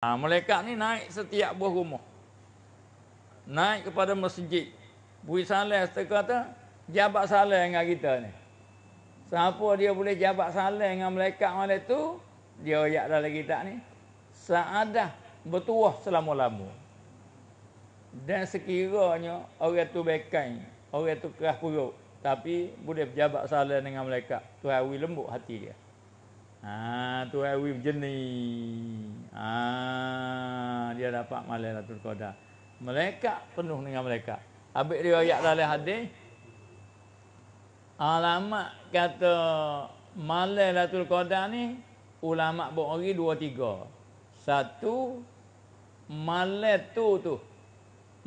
Ha, malaikat ni naik setiap buah rumah. Naik kepada masjid. Bui salih setiap kata, jabat salih dengan kita ni. Siapa dia boleh jabat salih dengan malaikat malam tu, dia ayak dalam kita ni. Saadah bertuah selama-lama. Dan sekiranya orang tu bekan, orang tu kerah puruk. Tapi boleh berjabat salah dengan mereka. Tuhan awi lembut hati dia. Ha tu awi eh, ni. Ha dia dapat malailatul qadar. Malaikat penuh dengan malaikat. Ambil riwayat dalam hadis. Alamat kata malailatul qadar ni ulama berori dua tiga. Satu malai tu tu.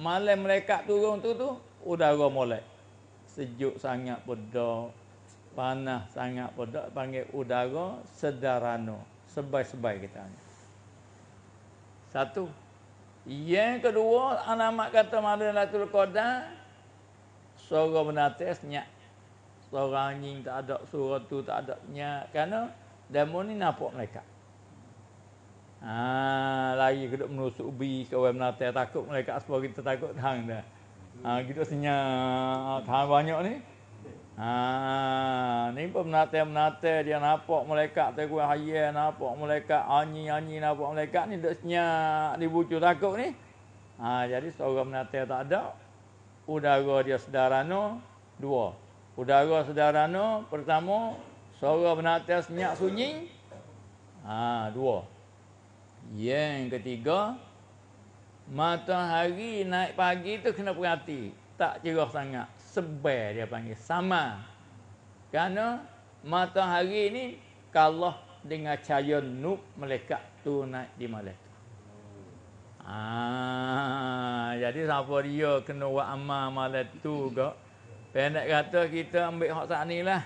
Malai mereka turun tu tu udara molek. Sejuk sangat pedak panas sangat bodoh panggil udara sedarano sebaik-sebaik kita satu yang kedua anak mak kata mana latul qada suara menatis nyak suara anjing tak ada suara tu tak ada nyak kerana demo ni nampak mereka Haa, lagi kedok menusuk bi ke orang takut mereka sebab kita takut hang dah. Ah, ha, kita senyap. Hang banyak ni. Ha ni pun menate-menate dia nampak malaikat tu gua haya nampak malaikat anyi-anyi nampak malaikat ni dak senyap di bucu takut ni. Ha jadi seorang menate tak ada udara dia sedarano dua. Udara sedarano pertama seorang menate senyap sunyi. Ha dua. Yang ketiga matahari naik pagi tu kena perhati tak cerah sangat sebar dia panggil sama kerana matahari ni kalah dengan cahaya nuk melekat tu naik di malaikat ha, Ah, jadi siapa dia kena buat amal malam tu juga. Pendek kata kita ambil hak saat ni lah.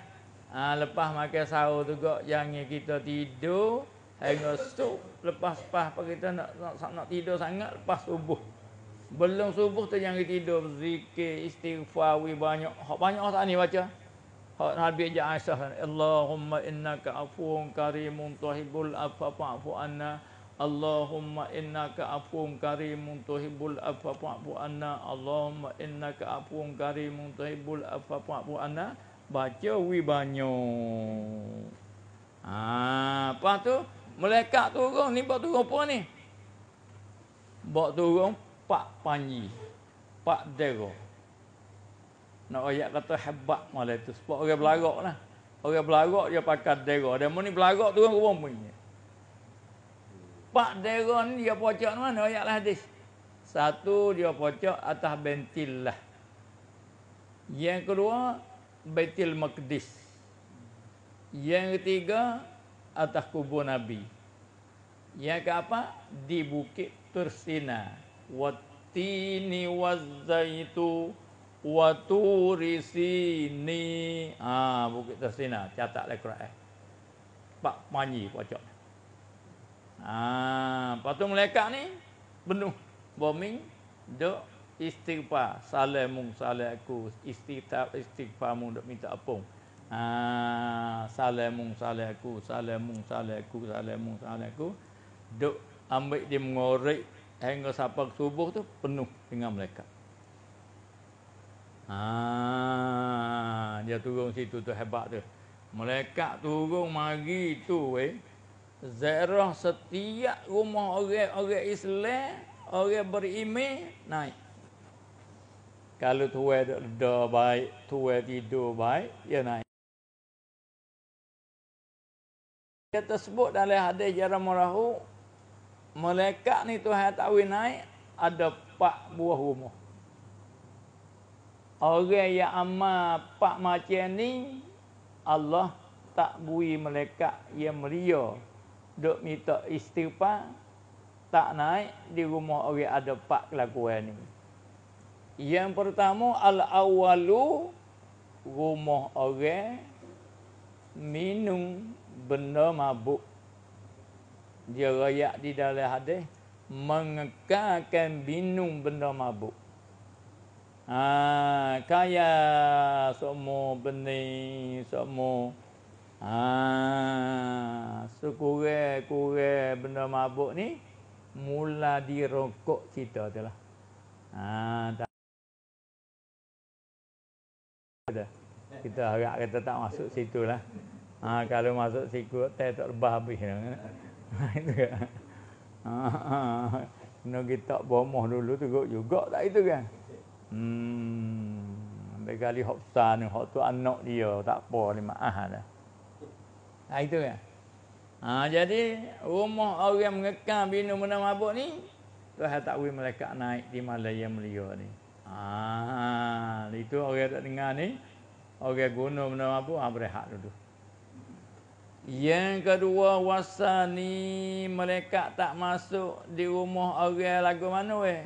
Ah, lepas makan sahur tu juga, jangan kita tidur. Hingga stup. Lepas pas kita nak, nak, nak, tidur sangat, lepas subuh. Belum subuh tu jangan tidur zikir istighfar wi banyak. Hak banyak hak ni baca. Hak Nabi aja Aisyah Allahumma innaka afuwun karimun tuhibbul afwa fa'fu anna. Allahumma innaka afuwun karimun tuhibbul afwa fa'fu anna. Allahumma innaka afuwun karimun tuhibbul afwa fa'fu anna. Baca wi banyak. Ha, apa tu? Malaikat turun ni buat turun apa ni? Bak turun Pak Panji, Pak Dero. Nak ayat kata hebat malah itu. Sebab orang belarak lah. Orang belarak dia pakai Dero. Dia mau ni tu kan ke bumbunya. Pak Dero ni dia pocok mana? Ayat lah hadis. Satu dia pocok atas bentil lah. Yang kedua, bentil Maqdis. Yang ketiga, atas kubur Nabi. Yang keapa? Di Bukit Tursinah. Wattini wazzaitu Waturisini ha, Bukit Tersina Catat lah Quran eh. Pak manyi pocok Ah, ha, patung lekak ni benuh bombing do istighfar salamung salaku istighfar istighfar mung dok minta apung ah ha, salamung salaku salamung salaku salamung salaku do ambil dia mengorek hingga sampai subuh tu penuh dengan mereka. Ha, dia turun situ tu hebat tu. Malaikat turun mari tu eh. Zairah setiap rumah orang-orang Islam, orang beriman naik. Kalau tuai dok do baik, tuai tidur baik, ya naik. Kita tersebut dalam hadis jarang marahu, mereka ni Tuhan tak boleh naik ada pak buah rumah. Orang yang amal pak macam ni Allah tak bui mereka yang meria duk minta istighfar tak naik di rumah orang ada pak kelakuan ni. Yang pertama al awalu rumah orang minum benda mabuk dia rakyat di dalam hadis mengekalkan binung benda mabuk. Ha, kaya semua benih, semua ha, sekurang-kurang benda mabuk ni mula dirokok kita tu lah. Ha, tak. Kita harap kita tak masuk situ lah. Ha, kalau masuk situ, tak lebah habis. Lah itu kan. Kena pergi tak bomoh dulu tu teruk juga tak itu kan. Hmm. Ambil kali hak besar ni, hak tu anak dia, tak apa ni maaf lah. Tak itu kan. Ha, jadi rumah orang mengekang bina benda mabuk ni, Tuhan tak boleh mereka naik di malaya mulia ni. Ah, ha, itu orang tak dengar ni, orang guna benda mabuk, ha, berehat dulu. Yang kedua wasa ni mereka tak masuk di rumah orang lagu mana we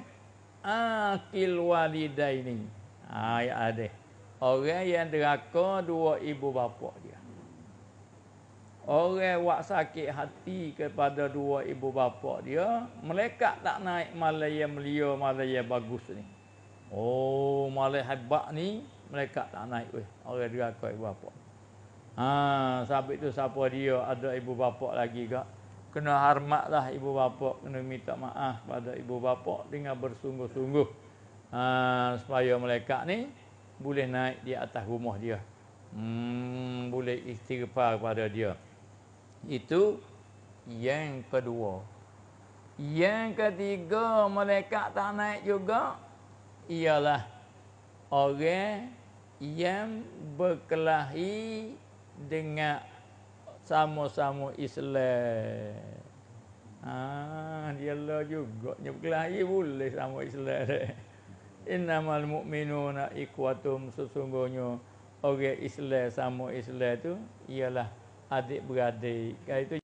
Akil walidai ni. Ha ya ade. Orang yang deraka dua ibu bapa dia. Orang wak sakit hati kepada dua ibu bapa dia, mereka tak naik malai yang mulia, malai yang bagus ni. Oh, malai hebat ni mereka tak naik weh. Orang deraka ibu bapa. Dia. Ha, sabit tu siapa dia ada ibu bapa lagi gak. Kena hormatlah ibu bapa, kena minta maaf pada ibu bapa dengan bersungguh-sungguh. Ha, supaya mereka ni boleh naik di atas rumah dia. Hmm, boleh istighfar kepada dia. Itu yang kedua. Yang ketiga mereka tak naik juga ialah orang yang berkelahi dengan sama-sama Islam. Ha, dia lah juga. Dia berkelahi boleh sama Islam. Innamal mu'minuna ikwatum sesungguhnya. Orang Islam sama Islam tu ialah adik-beradik. Kali itu